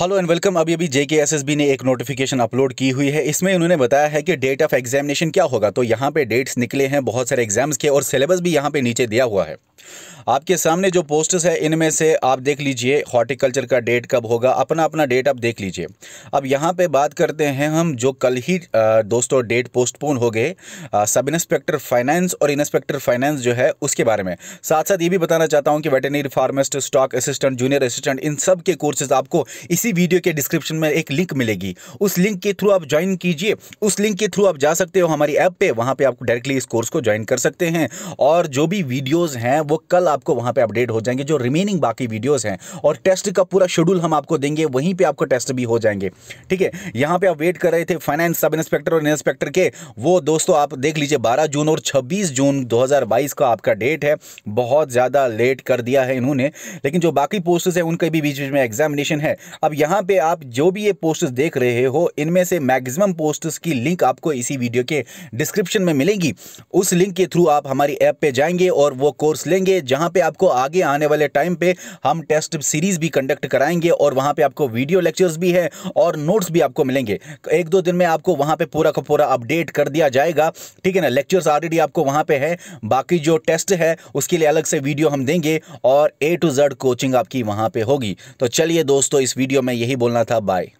hello and welcome अभी अभी जे ने एक नोटिफिकेशन अपलोड की हुई है इसमें उन्होंने बताया है कि डेट ऑफ एग्जामिनेशन क्या होगा तो यहाँ पे डेट्स निकले हैं बहुत सारे एग्जाम्स के और सिलेबस भी यहाँ पे नीचे दिया हुआ है आपके सामने जो पोस्टर्स है इनमें से आप देख लीजिए हॉर्टिकल्चर का डेट कब होगा अपना अपना डेट आप देख लीजिए अब यहाँ पे बात करते हैं हम जो कल ही दोस्तों डेट पोस्टपोन हो गए सब इंस्पेक्टर फाइनेंस और इंस्पेक्टर फाइनेंस जो है उसके बारे में साथ साथ ये भी बताना चाहता हूँ कि veterinary pharmacist stock assistant junior assistant इन सब के कोर्सेज आपको इसी वीडियो के डिस्क्रिप्शन में एक लिंक मिलेगी उस लिंक के थ्रू आप ज्वाइन कीजिए उस लिंक के थ्रू आप जा सकते हो हमारी ऐप पर वहाँ पर आप डायरेक्टली इस कोर्स को ज्वाइन कर सकते हैं और जो भी वीडियोज़ हैं वो कल आपको वहां पे अपडेट हो जाएंगे जो रिमेनिंग बाकी वीडियोस हैं और टेस्ट का पूरा शेड्यूल हम आपको देंगे वहीं पे आपको टेस्ट भी हो जाएंगे ठीक है यहां पे आप वेट कर रहे थे फाइनेंस सब इंस्पेक्टर और इंस्पेक्टर के वो दोस्तों आप देख लीजिए बारह जून और छब्बीस जून दो का आपका डेट है बहुत ज़्यादा लेट कर दिया है इन्होंने लेकिन जो बाकी पोस्ट है उनके भी बीच बीच में एग्जामिनेशन है अब यहाँ पर आप जो भी ये पोस्ट देख रहे हो इनमें से मैक्सिमम पोस्ट की लिंक आपको इसी वीडियो के डिस्क्रिप्शन में मिलेगी उस लिंक के थ्रू आप हमारी ऐप पे जाएंगे और वो कोर्स लेंगे करेंगे जहां पे आपको आगे आने वाले टाइम पे हम टेस्ट सीरीज भी कंडक्ट कराएंगे और वहां पे आपको वीडियो लेक्चर्स भी है और नोट्स भी आपको मिलेंगे एक दो दिन में आपको वहां पे पूरा का पूरा अपडेट कर दिया जाएगा ठीक है ना लेक्चर्स ऑलरेडी आपको वहां पे है बाकी जो टेस्ट है उसके लिए अलग से वीडियो हम देंगे और ए टू जेड कोचिंग आपकी वहां पर होगी तो चलिए दोस्तों इस वीडियो में यही बोलना था बाय